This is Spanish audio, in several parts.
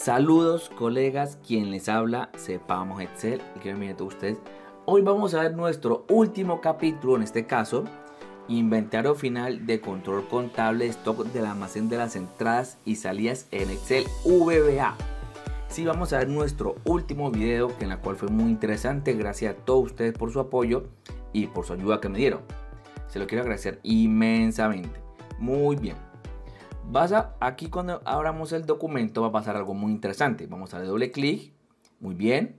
Saludos colegas, quien les habla, sepamos Excel y que me a ustedes. Hoy vamos a ver nuestro último capítulo, en este caso, inventario final de control contable stock del almacén de las entradas y salidas en Excel VBA. Sí, vamos a ver nuestro último video, que en la cual fue muy interesante. Gracias a todos ustedes por su apoyo y por su ayuda que me dieron. Se lo quiero agradecer inmensamente. Muy bien. Vas aquí cuando abramos el documento va a pasar algo muy interesante. Vamos a darle doble clic. Muy bien.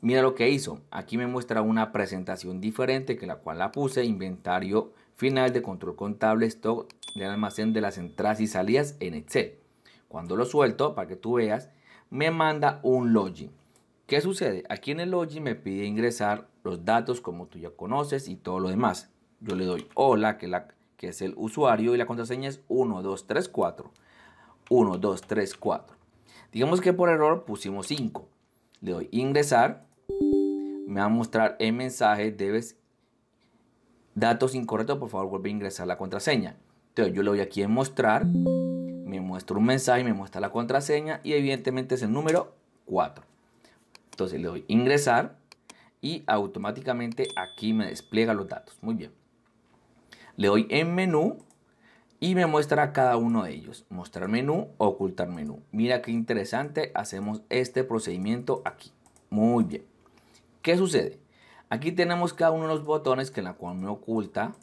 Mira lo que hizo. Aquí me muestra una presentación diferente que la cual la puse. Inventario final de control contable, stock de almacén de las entradas y salidas en Excel. Cuando lo suelto, para que tú veas, me manda un login. ¿Qué sucede? Aquí en el login me pide ingresar los datos como tú ya conoces y todo lo demás. Yo le doy hola, que la que es el usuario, y la contraseña es 1, 1, 2, 2, 3, 4. 3, 4. Digamos que por error pusimos 5. Le doy ingresar. Me va a mostrar el mensaje, debes datos incorrectos, por favor vuelve a ingresar la contraseña. Entonces yo le doy aquí en mostrar, me muestra un mensaje, me muestra la contraseña y evidentemente es el número 4. Entonces le doy ingresar y automáticamente aquí me despliega los datos. Muy bien. Le doy en menú y me muestra cada uno de ellos. Mostrar menú, ocultar menú. Mira qué interesante, hacemos este procedimiento aquí. Muy bien. ¿Qué sucede? Aquí tenemos cada uno de los botones que en la cual me oculta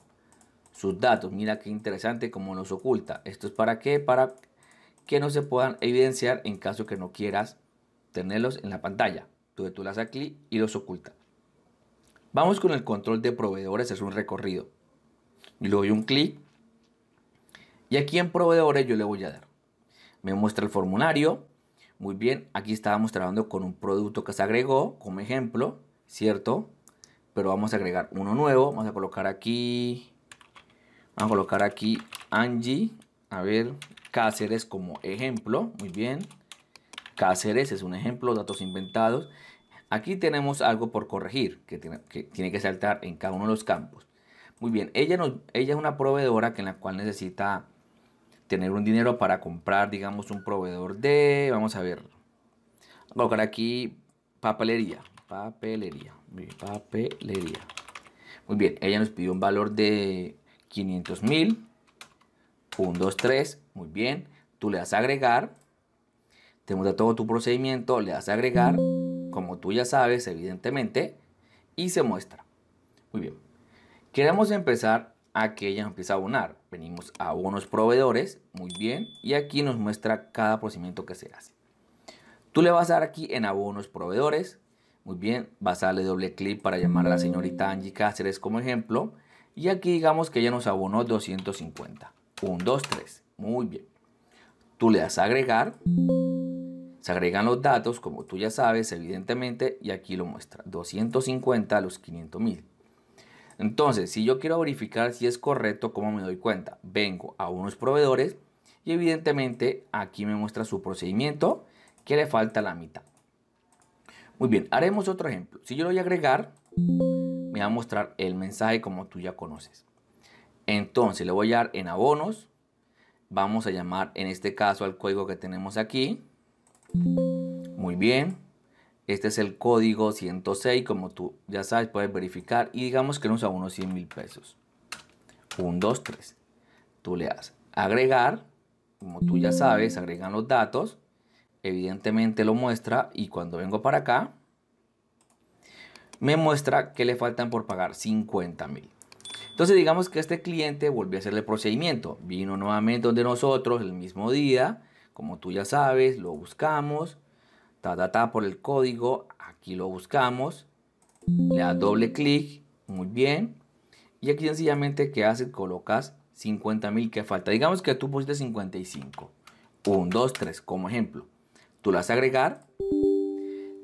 sus datos. Mira qué interesante cómo los oculta. ¿Esto es para qué? Para que no se puedan evidenciar en caso que no quieras tenerlos en la pantalla. Tú, tú le das clic y los oculta. Vamos con el control de proveedores, es un recorrido le doy un clic. Y aquí en proveedores yo le voy a dar. Me muestra el formulario. Muy bien, aquí estábamos trabajando con un producto que se agregó como ejemplo, ¿cierto? Pero vamos a agregar uno nuevo. Vamos a colocar aquí. Vamos a colocar aquí Angie. A ver, Cáceres como ejemplo. Muy bien. Cáceres es un ejemplo, datos inventados. Aquí tenemos algo por corregir que tiene que saltar en cada uno de los campos. Muy bien, ella, es una proveedora que en la cual necesita tener un dinero para comprar, digamos, un proveedor de, vamos a ver, vamos a colocar aquí papelería, papelería, papelería. Muy bien, ella nos pidió un valor de 500 mil, 1, 2, 3, muy bien, tú le das a agregar, te muestra todo tu procedimiento, le das a agregar, como tú ya sabes, evidentemente, y se muestra. Muy bien. Queremos empezar a que ella empiece a abonar. Venimos a abonos proveedores, muy bien, y aquí nos muestra cada procedimiento que se hace. Tú le vas a dar aquí en abonos proveedores, muy bien, vas a darle doble clic para llamar a la señorita Angie Cáceres como ejemplo, y aquí digamos que ella nos abonó 250. 1, 2, 3, muy bien. Tú le das a agregar, se agregan los datos, como tú ya sabes, evidentemente, y aquí lo muestra, 250 a los 500 mil. Entonces, si yo quiero verificar si es correcto, ¿cómo me doy cuenta? Vengo a unos proveedores y evidentemente aquí me muestra su procedimiento que le falta la mitad. Muy bien, haremos otro ejemplo. Si yo lo voy a agregar, me va a mostrar el mensaje como tú ya conoces. Entonces le voy a dar en abonos. Vamos a llamar en este caso al código que tenemos aquí. Muy bien. Este es el código 106, como tú ya sabes, puedes verificar. Y digamos que nos a unos 100 mil pesos. 1, 2, 3. Tú le das agregar, como tú ya sabes, agregan los datos. Evidentemente lo muestra y cuando vengo para acá, me muestra que le faltan por pagar 50 mil. Entonces digamos que este cliente volvió a hacerle procedimiento. Vino nuevamente donde nosotros el mismo día, como tú ya sabes, lo buscamos ta, ta, por el código, aquí lo buscamos, le das doble clic, muy bien, y aquí sencillamente que haces, colocas 50.000 que falta, digamos que tú pusiste 55, 1, 2, 3 como ejemplo, tú das agregar,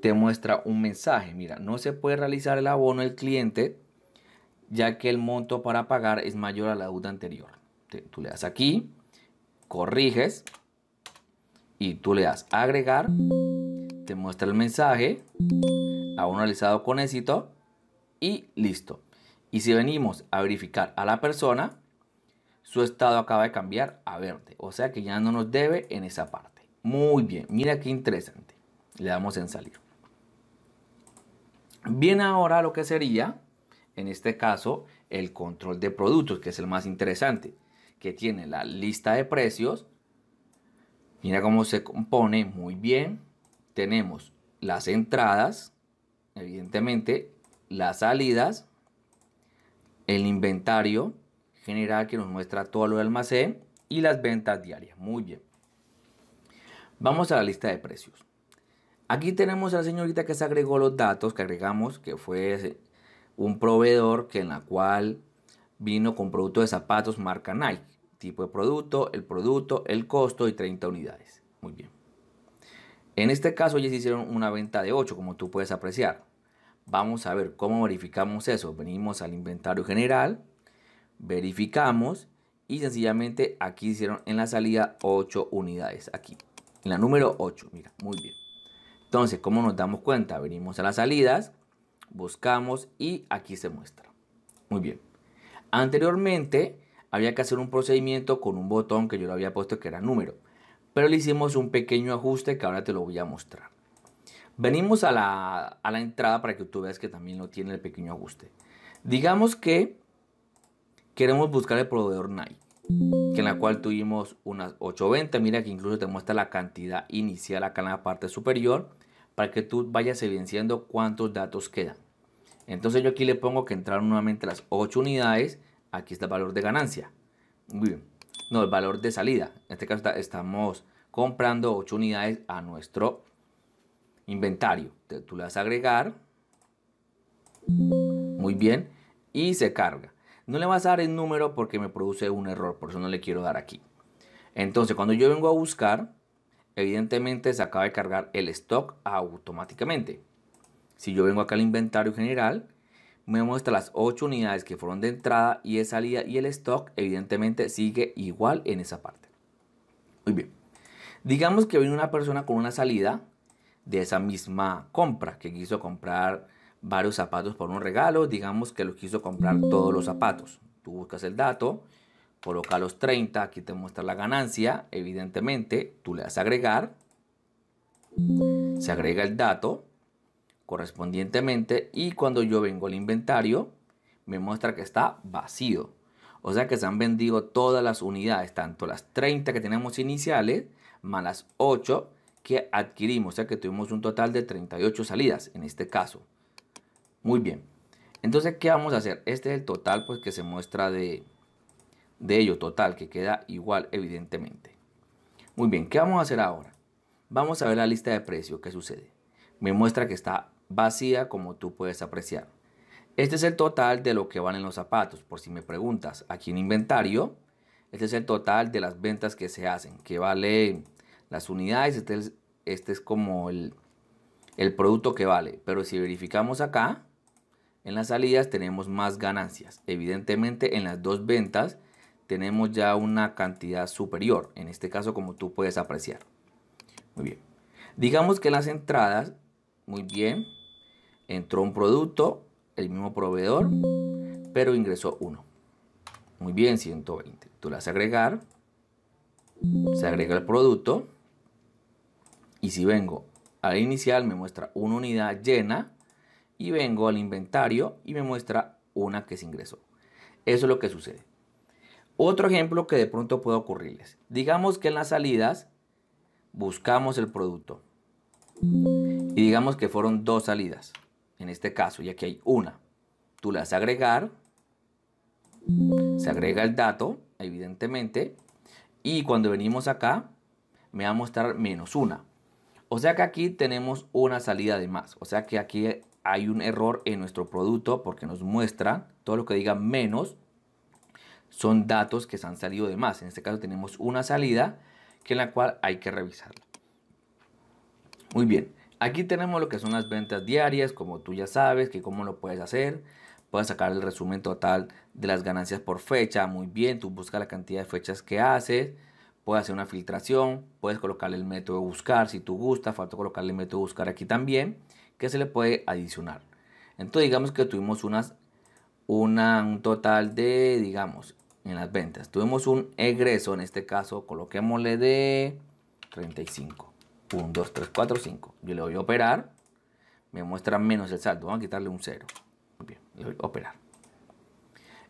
te muestra un mensaje, mira, no se puede realizar el abono el cliente, ya que el monto para pagar es mayor a la deuda anterior. tú le das aquí, corriges y tú le das agregar te muestra el mensaje, aún realizado con éxito y listo. Y si venimos a verificar a la persona, su estado acaba de cambiar a verde, o sea que ya no nos debe en esa parte. Muy bien, mira qué interesante. Le damos en salir. Bien ahora lo que sería, en este caso, el control de productos, que es el más interesante, que tiene la lista de precios. Mira cómo se compone, muy bien tenemos las entradas, evidentemente, las salidas, el inventario general que nos muestra todo lo del almacén y las ventas diarias. Muy bien. Vamos a la lista de precios. Aquí tenemos a la señorita que se agregó los datos que agregamos, que fue un proveedor que en la cual vino con producto de zapatos marca Nike, tipo de producto, el producto, el costo y 30 unidades. Muy bien. En este caso ellos hicieron una venta de 8, como tú puedes apreciar. Vamos a ver cómo verificamos eso. Venimos al inventario general, verificamos y sencillamente aquí hicieron en la salida 8 unidades. Aquí, en la número 8, mira, muy bien. Entonces, ¿cómo nos damos cuenta? Venimos a las salidas, buscamos y aquí se muestra. Muy bien. Anteriormente había que hacer un procedimiento con un botón que yo le había puesto que era número pero le hicimos un pequeño ajuste que ahora te lo voy a mostrar. Venimos a la, entrada para que tú veas que también lo tiene el pequeño ajuste. Digamos que queremos buscar el proveedor Nike, que en la cual tuvimos unas 8.20. Mira que incluso te muestra la cantidad inicial acá en la parte superior para que tú vayas evidenciando cuántos datos quedan. Entonces yo aquí le pongo que entrar nuevamente las 8 unidades. Aquí está el valor de ganancia. Muy bien no, el valor de salida. En este caso estamos comprando 8 unidades a nuestro inventario. Tú le vas a agregar. Muy bien. Y se carga. No le vas a dar el número porque me produce un error. Por eso no le quiero dar aquí. Entonces, cuando yo vengo a buscar, evidentemente se acaba de cargar el stock automáticamente. Si yo vengo acá al inventario general, me muestra las 8 unidades que fueron de entrada y de salida y el stock evidentemente sigue igual en esa parte. Muy bien. Digamos que viene una persona con una salida de esa misma compra, que quiso comprar varios zapatos por un regalo, digamos que lo quiso comprar todos los zapatos. Tú buscas el dato, coloca los 30, aquí te muestra la ganancia, evidentemente, tú le das agregar, se agrega el dato, correspondientemente y cuando yo vengo al inventario me muestra que está vacío. O sea que se han vendido todas las unidades, tanto las 30 que tenemos iniciales más las 8 que adquirimos. O sea que tuvimos un total de 38 salidas en este caso. Muy bien. Entonces, ¿qué vamos a hacer? Este es el total pues, que se muestra de, de ello, total, que queda igual evidentemente. Muy bien, ¿qué vamos a hacer ahora? Vamos a ver la lista de precios, ¿qué sucede? Me muestra que está vacía como tú puedes apreciar. Este es el total de lo que en los zapatos, por si me preguntas. Aquí en inventario, este es el total de las ventas que se hacen, que vale las unidades, este, este es, como el, el producto que vale. Pero si verificamos acá, en las salidas tenemos más ganancias. Evidentemente en las dos ventas tenemos ya una cantidad superior, en este caso como tú puedes apreciar. Muy bien. Digamos que las entradas, muy bien, entró un producto, el mismo proveedor, pero ingresó uno. Muy bien, 120. Tú le haces agregar, se agrega el producto y si vengo al inicial me muestra una unidad llena y vengo al inventario y me muestra una que se ingresó. Eso es lo que sucede. Otro ejemplo que de pronto puede ocurrirles. Digamos que en las salidas buscamos el producto. Y digamos que fueron dos salidas en este caso, ya que hay una, tú le das a agregar, se agrega el dato, evidentemente, y cuando venimos acá, me va a mostrar menos una. O sea que aquí tenemos una salida de más. O sea que aquí hay un error en nuestro producto porque nos muestra todo lo que diga menos son datos que se han salido de más. En este caso tenemos una salida que en la cual hay que revisarla. Muy bien. Aquí tenemos lo que son las ventas diarias, como tú ya sabes, que cómo lo puedes hacer. Puedes sacar el resumen total de las ganancias por fecha, muy bien, tú buscas la cantidad de fechas que haces. Puedes hacer una filtración, puedes colocarle el método de buscar si tú gusta, falta colocarle el método de buscar aquí también, que se le puede adicionar. Entonces digamos que tuvimos unas, una, un total de, digamos, en las ventas. Tuvimos un egreso, en este caso coloquémosle de 35. 1, 2, 3, 4, 5. Yo le doy a operar. Me muestra menos el saldo. Vamos a quitarle un 0. Muy bien, le doy a operar.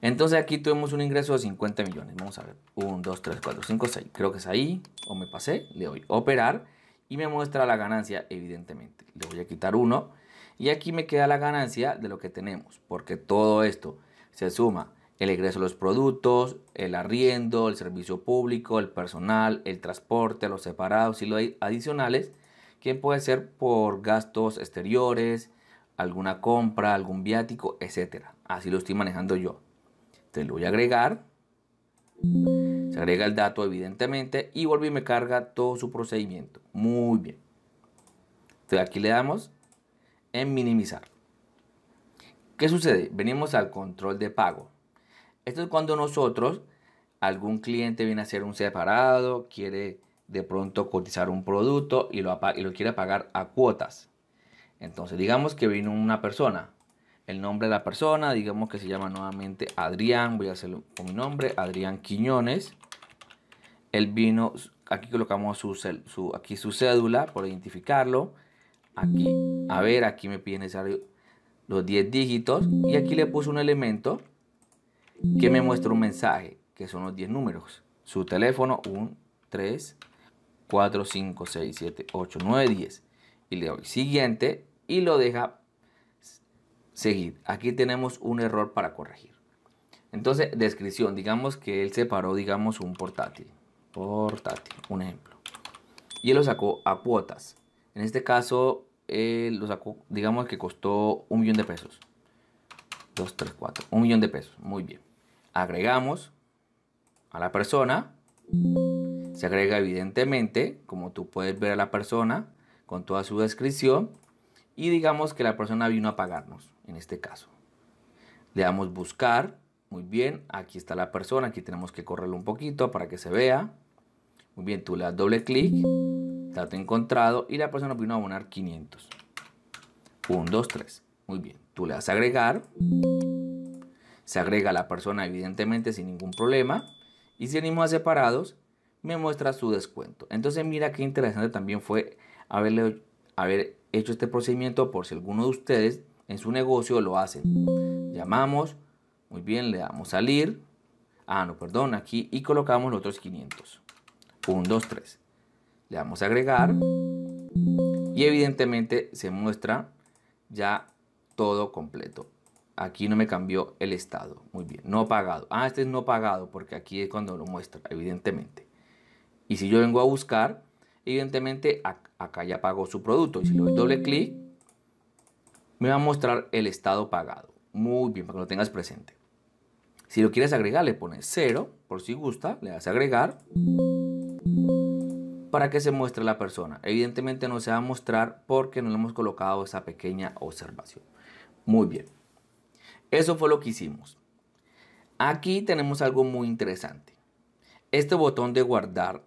Entonces aquí tuvimos un ingreso de 50 millones. Vamos a ver. 1, 2, 3, 4, 5, 6. Creo que es ahí. O me pasé. Le doy operar. Y me muestra la ganancia, evidentemente. Le voy a quitar 1. Y aquí me queda la ganancia de lo que tenemos. Porque todo esto se suma el egreso de los productos, el arriendo, el servicio público, el personal, el transporte, los separados y los adicionales, que puede ser por gastos exteriores, alguna compra, algún viático, etc. Así lo estoy manejando yo. Te lo voy a agregar. Se agrega el dato, evidentemente, y vuelve y me carga todo su procedimiento. Muy bien. Entonces aquí le damos en minimizar. ¿Qué sucede? Venimos al control de pago. Esto es cuando nosotros, algún cliente viene a hacer un separado, quiere de pronto cotizar un producto y lo, lo quiere pagar a cuotas. Entonces, digamos que vino una persona, el nombre de la persona, digamos que se llama nuevamente Adrián, voy a hacerlo con mi nombre, Adrián Quiñones. Él vino, aquí colocamos su, aquí su cédula por identificarlo. Aquí, a ver, aquí me piden los 10 dígitos y aquí le puse un elemento que me muestra un mensaje, que son los 10 números. Su teléfono, 1, 3, 4, 5, 6, 7, 8, 9, 10. Y le doy siguiente y lo deja seguir. Aquí tenemos un error para corregir. Entonces, descripción. Digamos que él separó, digamos, un portátil. Portátil, un ejemplo. Y él lo sacó a cuotas. En este caso, él lo sacó, digamos que costó un millón de pesos. 2, 3, 4. Un millón de pesos. Muy bien agregamos a la persona. Se agrega evidentemente, como tú puedes ver a la persona, con toda su descripción. Y digamos que la persona vino a pagarnos, en este caso. Le damos buscar. Muy bien, aquí está la persona. Aquí tenemos que correrlo un poquito para que se vea. Muy bien, tú le das doble clic. Dato encontrado y la persona vino a abonar 500. 1, 2, 3. Muy bien, tú le das agregar. Se agrega la persona evidentemente sin ningún problema. Y si venimos a separados, me muestra su descuento. Entonces mira qué interesante también fue haberle, haber hecho este procedimiento por si alguno de ustedes en su negocio lo hace. Llamamos, muy bien, le damos salir. Ah, no, perdón, aquí y colocamos los otros 500. 1, 2, 3. Le damos a agregar. Y evidentemente se muestra ya todo completo. Aquí no me cambió el estado. Muy bien, no pagado. Ah, este es no pagado porque aquí es cuando lo muestra, evidentemente. Y si yo vengo a buscar, evidentemente acá ya pagó su producto. Y si le doy doble clic, me va a mostrar el estado pagado. Muy bien, para que lo tengas presente. Si lo quieres agregar, le pones 0, por si gusta, le das agregar. Para que se muestre la persona. Evidentemente no se va a mostrar porque no le hemos colocado esa pequeña observación. Muy bien. Eso fue lo que hicimos. Aquí tenemos algo muy interesante. Este botón de guardar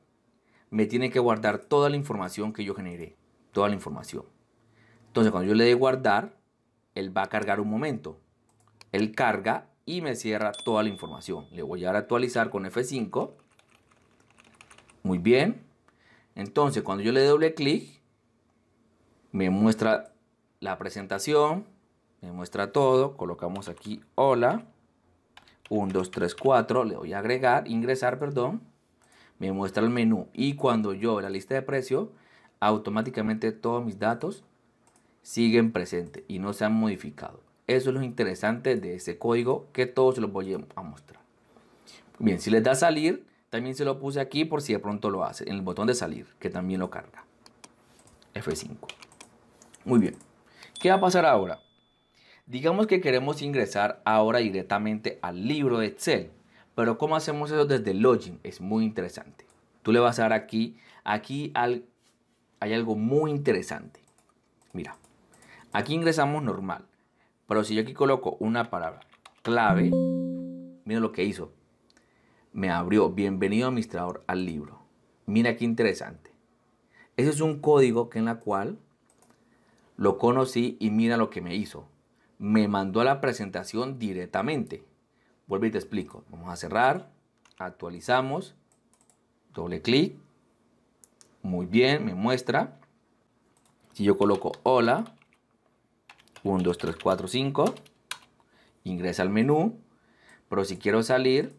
me tiene que guardar toda la información que yo generé. Toda la información. Entonces cuando yo le dé guardar, él va a cargar un momento. Él carga y me cierra toda la información. Le voy a dar a actualizar con F5. Muy bien. Entonces cuando yo le doble clic, me muestra la presentación, me muestra todo, colocamos aquí hola, 1, 2, 3, 4, le voy a agregar, ingresar, perdón, me muestra el menú y cuando yo la lista de precio, automáticamente todos mis datos siguen presentes y no se han modificado. Eso es lo interesante de ese código que todos se los voy a mostrar. Bien, si les da salir, también se lo puse aquí por si de pronto lo hace, en el botón de salir, que también lo carga. F5. Muy bien. ¿Qué va a pasar ahora? Digamos que queremos ingresar ahora directamente al libro de Excel, pero ¿cómo hacemos eso desde Login? Es muy interesante. Tú le vas a dar aquí, aquí hay algo muy interesante. Mira, aquí ingresamos normal, pero si yo aquí coloco una palabra clave, mira lo que hizo. Me abrió, bienvenido administrador al libro. Mira qué interesante. Ese es un código que en la cual lo conocí y mira lo que me hizo me mandó a la presentación directamente. Vuelvo y te explico. Vamos a cerrar, actualizamos, doble clic. Muy bien, me muestra. Si yo coloco hola, 1, 2, 3, 4, 5, ingresa al menú, pero si quiero salir,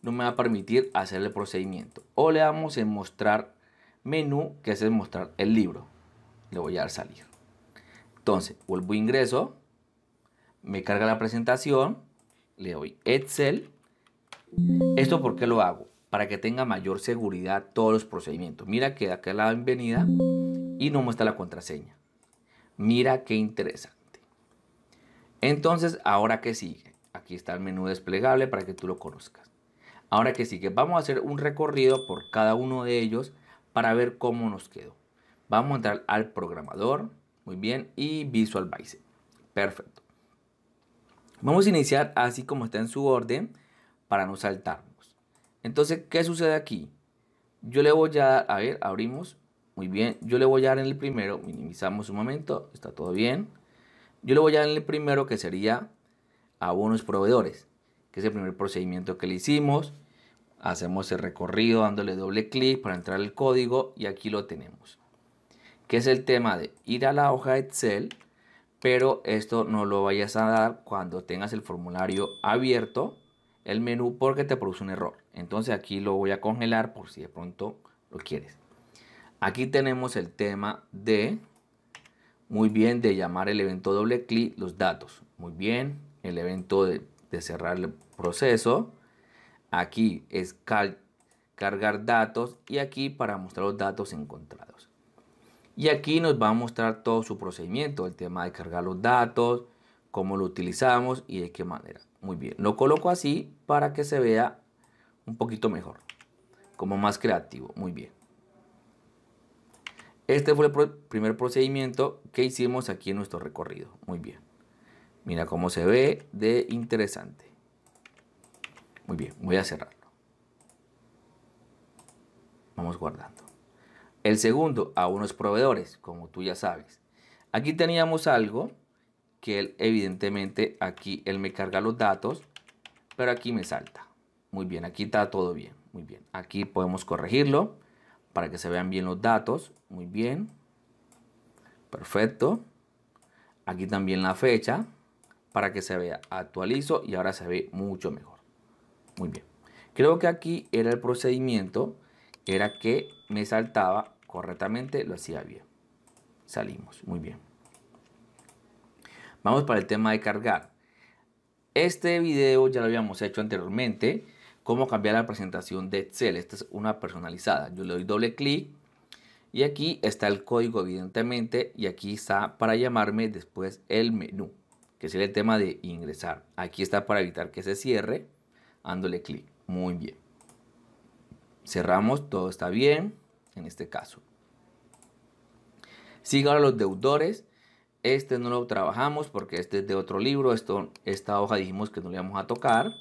no me va a permitir hacer el procedimiento. O le damos en mostrar menú, que es mostrar el libro. Le voy a dar salir. Entonces, vuelvo e ingreso, me carga la presentación, le doy Excel. ¿Esto por qué lo hago? Para que tenga mayor seguridad todos los procedimientos. Mira que acá la bienvenida y no muestra la contraseña. Mira qué interesante. Entonces, ahora que sigue. Aquí está el menú desplegable para que tú lo conozcas. Ahora que sigue, vamos a hacer un recorrido por cada uno de ellos para ver cómo nos quedó. Vamos a entrar al programador, muy bien, y Visual Basic. Perfecto. Vamos a iniciar así como está en su orden para no saltarnos. Entonces, ¿qué sucede aquí? Yo le voy a dar, a ver, abrimos. Muy bien, yo le voy a dar en el primero, minimizamos un momento, está todo bien. Yo le voy a dar en el primero que sería abonos proveedores, que es el primer procedimiento que le hicimos. Hacemos el recorrido dándole doble clic para entrar el código y aquí lo tenemos. Que es el tema de ir a la hoja Excel pero esto no lo vayas a dar cuando tengas el formulario abierto, el menú, porque te produce un error. Entonces aquí lo voy a congelar por si de pronto lo quieres. Aquí tenemos el tema de, muy bien, de llamar el evento doble clic, los datos. Muy bien, el evento de, cerrar el proceso. Aquí es cargar datos y aquí para mostrar los datos encontrados. Y aquí nos va a mostrar todo su procedimiento, el tema de cargar los datos, cómo lo utilizamos y de qué manera. Muy bien, lo coloco así para que se vea un poquito mejor, como más creativo. Muy bien. Este fue el primer procedimiento que hicimos aquí en nuestro recorrido. Muy bien. Mira cómo se ve de interesante. Muy bien, voy a cerrarlo. Vamos guardando. El segundo, a unos proveedores, como tú ya sabes. Aquí teníamos algo que él, evidentemente aquí él me carga los datos, pero aquí me salta. Muy bien, aquí está todo bien. Muy bien, aquí podemos corregirlo para que se vean bien los datos. Muy bien, perfecto. Aquí también la fecha para que se vea. Actualizo y ahora se ve mucho mejor. Muy bien. Creo que aquí era el procedimiento, era que me saltaba correctamente, lo hacía bien. Salimos, muy bien. Vamos para el tema de cargar. Este video ya lo habíamos hecho anteriormente, cómo cambiar la presentación de Excel. Esta es una personalizada. Yo le doy doble clic y aquí está el código evidentemente y aquí está para llamarme después el menú, que es el tema de ingresar. Aquí está para evitar que se cierre, dándole clic. Muy bien. Cerramos, todo está bien en este caso. ahora los deudores. Este no lo trabajamos porque este es de otro libro. Esto, esta hoja dijimos que no le íbamos a tocar.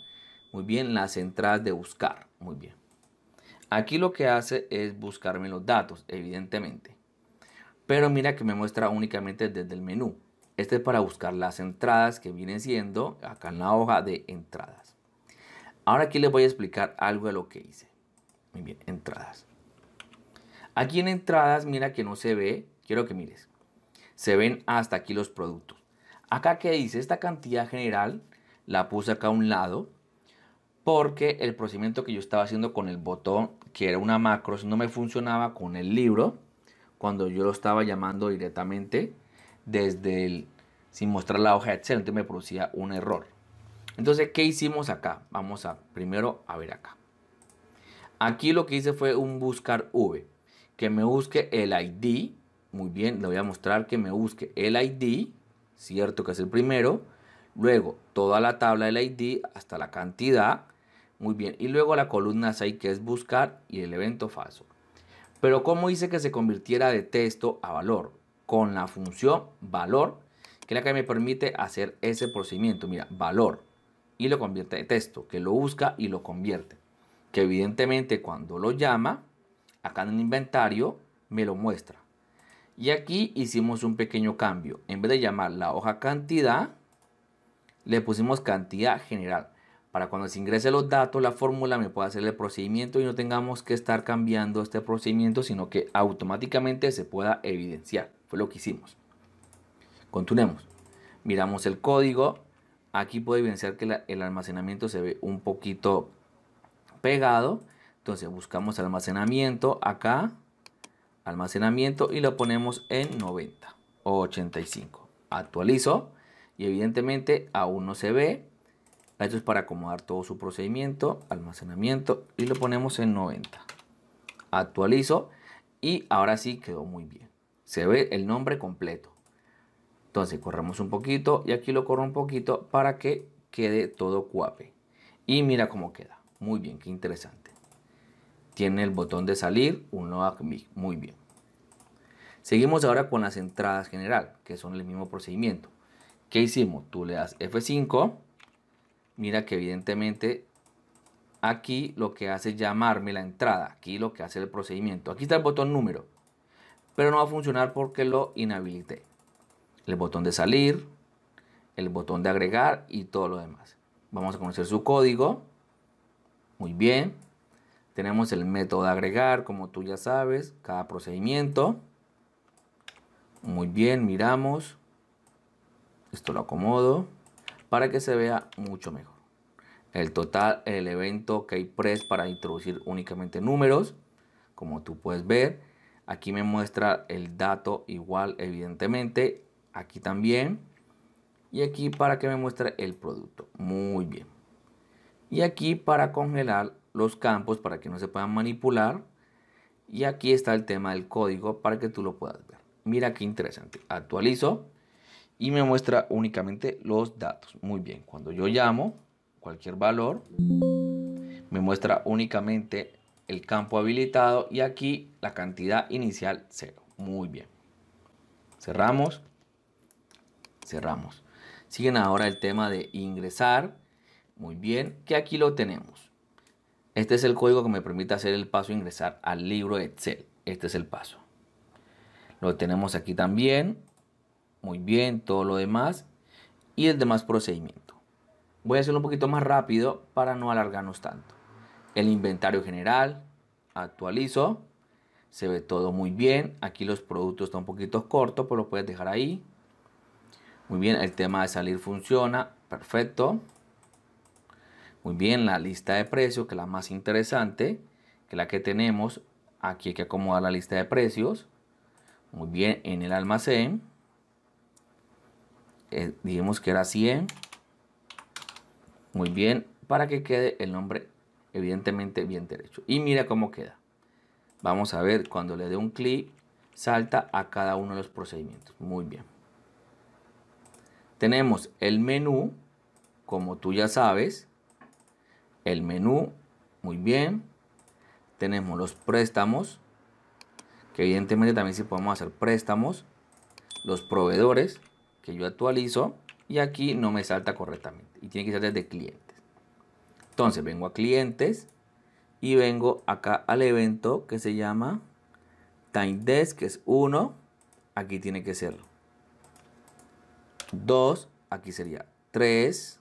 Muy bien, las entradas de buscar. Muy bien. Aquí lo que hace es buscarme los datos, evidentemente. Pero mira que me muestra únicamente desde el menú. Este es para buscar las entradas que vienen siendo acá en la hoja de entradas. Ahora aquí les voy a explicar algo de lo que hice. Muy bien, entradas. Aquí en entradas, mira que no se ve, quiero que mires. Se ven hasta aquí los productos. Acá que dice, esta cantidad general la puse acá a un lado porque el procedimiento que yo estaba haciendo con el botón, que era una macro, no me funcionaba con el libro cuando yo lo estaba llamando directamente desde el, sin mostrar la hoja de Excel, entonces me producía un error. Entonces, ¿qué hicimos acá? Vamos a primero a ver acá. Aquí lo que hice fue un buscar V que me busque el ID. Muy bien, le voy a mostrar que me busque el ID, cierto que es el primero. Luego toda la tabla del ID hasta la cantidad. Muy bien, y luego la columna 6 que es buscar y el evento falso. Pero ¿cómo hice que se convirtiera de texto a valor? Con la función valor, que es la que me permite hacer ese procedimiento. Mira, valor y lo convierte de texto, que lo busca y lo convierte. Que evidentemente cuando lo llama, acá en el inventario me lo muestra. Y aquí hicimos un pequeño cambio. En vez de llamar la hoja cantidad, le pusimos cantidad general. Para cuando se ingrese los datos, la fórmula me pueda hacer el procedimiento y no tengamos que estar cambiando este procedimiento, sino que automáticamente se pueda evidenciar. Fue lo que hicimos. Continuemos. Miramos el código. Aquí puede evidenciar que el almacenamiento se ve un poquito pegado. Entonces buscamos almacenamiento acá, almacenamiento y lo ponemos en 90 o 85. Actualizo y evidentemente aún no se ve. Esto es para acomodar todo su procedimiento, almacenamiento y lo ponemos en 90. Actualizo y ahora sí quedó muy bien. Se ve el nombre completo. Entonces corremos un poquito y aquí lo corro un poquito para que quede todo cuape. Y mira cómo queda. Muy bien, qué interesante tiene el botón de salir, un no muy bien. Seguimos ahora con las entradas general, que son el mismo procedimiento. ¿Qué hicimos? Tú le das F5, mira que evidentemente aquí lo que hace es llamarme la entrada, aquí lo que hace el procedimiento. Aquí está el botón número, pero no va a funcionar porque lo inhabilité. El botón de salir, el botón de agregar y todo lo demás. Vamos a conocer su código. Muy bien. Tenemos el método de agregar, como tú ya sabes, cada procedimiento. Muy bien, miramos. Esto lo acomodo para que se vea mucho mejor. El total, el evento que KeyPress para introducir únicamente números, como tú puedes ver. Aquí me muestra el dato igual, evidentemente. Aquí también. Y aquí para que me muestre el producto. Muy bien. Y aquí para congelar los campos para que no se puedan manipular. Y aquí está el tema del código para que tú lo puedas ver. Mira qué interesante. Actualizo y me muestra únicamente los datos. Muy bien, cuando yo llamo cualquier valor, me muestra únicamente el campo habilitado y aquí la cantidad inicial 0. Muy bien. Cerramos. Cerramos. Siguen ahora el tema de ingresar. Muy bien, que aquí lo tenemos. Este es el código que me permite hacer el paso ingresar al libro Excel. Este es el paso. Lo tenemos aquí también. Muy bien, todo lo demás. Y el demás procedimiento. Voy a hacerlo un poquito más rápido para no alargarnos tanto. El inventario general. Actualizo. Se ve todo muy bien. Aquí los productos están un poquito cortos, pero lo puedes dejar ahí. Muy bien, el tema de salir funciona. Perfecto. Muy bien, la lista de precios, que es la más interesante, que es la que tenemos. Aquí hay que acomodar la lista de precios. Muy bien, en el almacén. Eh, dijimos que era 100. Muy bien, para que quede el nombre evidentemente bien derecho. Y mira cómo queda. Vamos a ver, cuando le dé un clic, salta a cada uno de los procedimientos. Muy bien. Tenemos el menú, como tú ya sabes, el menú, muy bien. Tenemos los préstamos, que evidentemente también si podemos hacer préstamos. Los proveedores, que yo actualizo. Y aquí no me salta correctamente. Y tiene que ser desde clientes. Entonces vengo a clientes. Y vengo acá al evento que se llama Time Desk, que es uno Aquí tiene que ser 2. Aquí sería 3.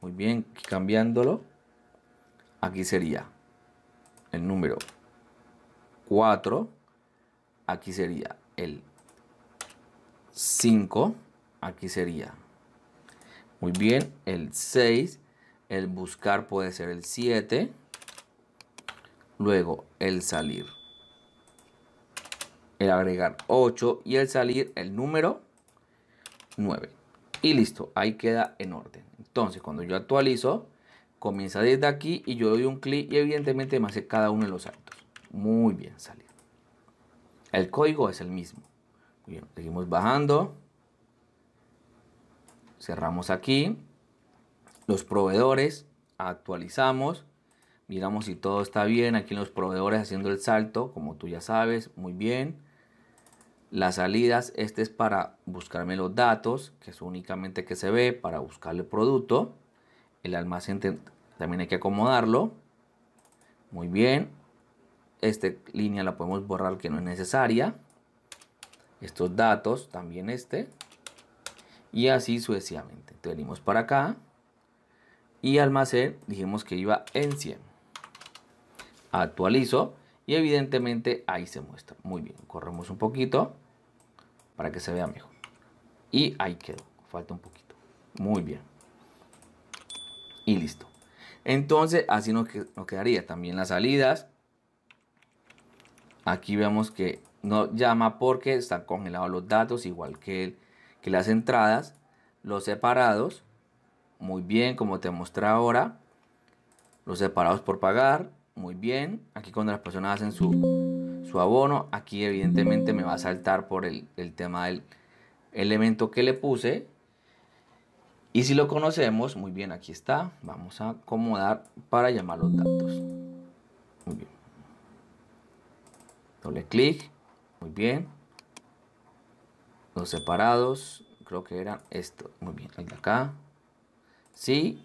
Muy bien, cambiándolo. Aquí sería el número 4. Aquí sería el 5. Aquí sería. Muy bien, el 6. El buscar puede ser el 7. Luego el salir. El agregar 8 y el salir el número 9. Y listo, ahí queda en orden. Entonces, cuando yo actualizo, Comienza desde aquí y yo doy un clic y evidentemente me hace cada uno de los saltos. Muy bien, salió. El código es el mismo. seguimos bajando. Cerramos aquí. Los proveedores. Actualizamos. Miramos si todo está bien. Aquí en los proveedores haciendo el salto. Como tú ya sabes. Muy bien. Las salidas, este es para buscarme los datos, que es únicamente que se ve para buscar el producto. El almacén también hay que acomodarlo. Muy bien. Esta línea la podemos borrar que no es necesaria. Estos datos, también este. Y así sucesivamente. Entonces venimos para acá. Y almacén, dijimos que iba en 100. Actualizo. Y evidentemente ahí se muestra. Muy bien, corremos un poquito para que se vea mejor. Y ahí quedó. Falta un poquito. Muy bien y listo. Entonces, así nos, quedaría también las salidas. Aquí vemos que no llama porque están congelados los datos, igual que, las entradas. Los separados, muy bien, como te mostré ahora. Los separados por pagar, muy bien. Aquí cuando las personas hacen su, su abono, aquí evidentemente me va a saltar por el, el tema del elemento que le puse y si lo conocemos, muy bien, aquí está. Vamos a acomodar para llamar los datos. Muy bien. Doble clic. Muy bien. Los separados. Creo que eran esto, Muy bien. El de acá. Sí.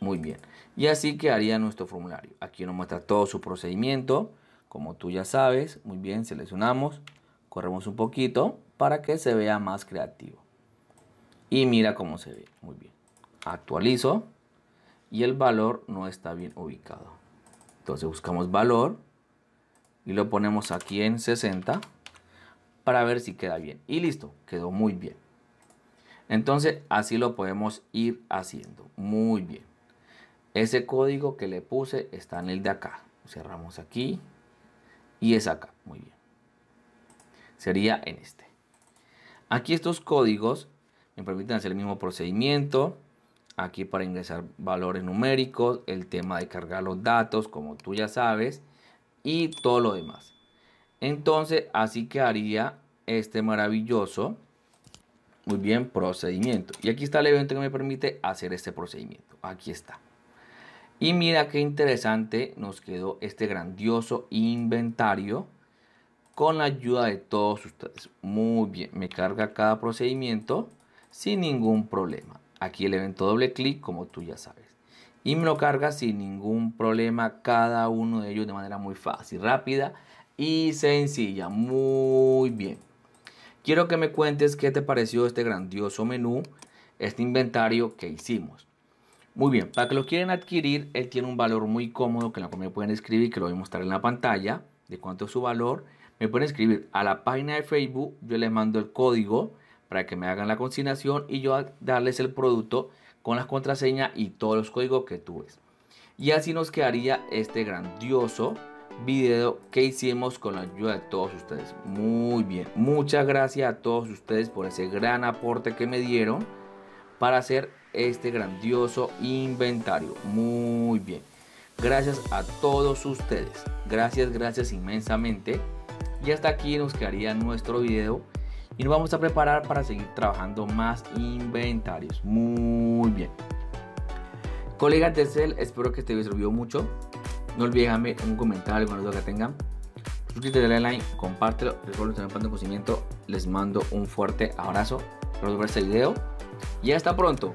Muy bien. Y así quedaría nuestro formulario. Aquí nos muestra todo su procedimiento. Como tú ya sabes. Muy bien. Seleccionamos. Corremos un poquito para que se vea más creativo. Y mira cómo se ve. Muy bien. Actualizo. Y el valor no está bien ubicado. Entonces buscamos valor. Y lo ponemos aquí en 60. Para ver si queda bien. Y listo. Quedó muy bien. Entonces así lo podemos ir haciendo. Muy bien. Ese código que le puse está en el de acá. Cerramos aquí. Y es acá. Muy bien. Sería en este. Aquí estos códigos me permiten hacer el mismo procedimiento. Aquí para ingresar valores numéricos, el tema de cargar los datos, como tú ya sabes, y todo lo demás. Entonces, así que haría este maravilloso, muy bien, procedimiento. Y aquí está el evento que me permite hacer este procedimiento. Aquí está. Y mira qué interesante nos quedó este grandioso inventario con la ayuda de todos ustedes. Muy bien, me carga cada procedimiento sin ningún problema. Aquí el evento doble clic, como tú ya sabes. Y me lo carga sin ningún problema cada uno de ellos de manera muy fácil, rápida y sencilla. Muy bien. Quiero que me cuentes qué te pareció este grandioso menú, este inventario que hicimos. Muy bien, para que lo quieran adquirir, él tiene un valor muy cómodo que me la pueden escribir, que lo voy a mostrar en la pantalla, de cuánto es su valor. Me pueden escribir a la página de Facebook, yo les mando el código para que me hagan la consignación y yo darles el producto con las contraseñas y todos los códigos que tú Y así nos quedaría este grandioso video que hicimos con la ayuda de todos ustedes. Muy bien, muchas gracias a todos ustedes por ese gran aporte que me dieron para hacer este grandioso inventario. Muy bien, gracias a todos ustedes. Gracias, gracias inmensamente. Y hasta aquí nos quedaría nuestro video y nos vamos a preparar para seguir trabajando más inventarios. Muy bien. Colegas de Cell, espero que este video sirvió mucho. No olviden dejarme un comentario, alguna duda que tengan. Suscríbete, al like, compártelo. Recuerden tener conocimiento. Les mando un fuerte abrazo. ver este video. Y hasta pronto.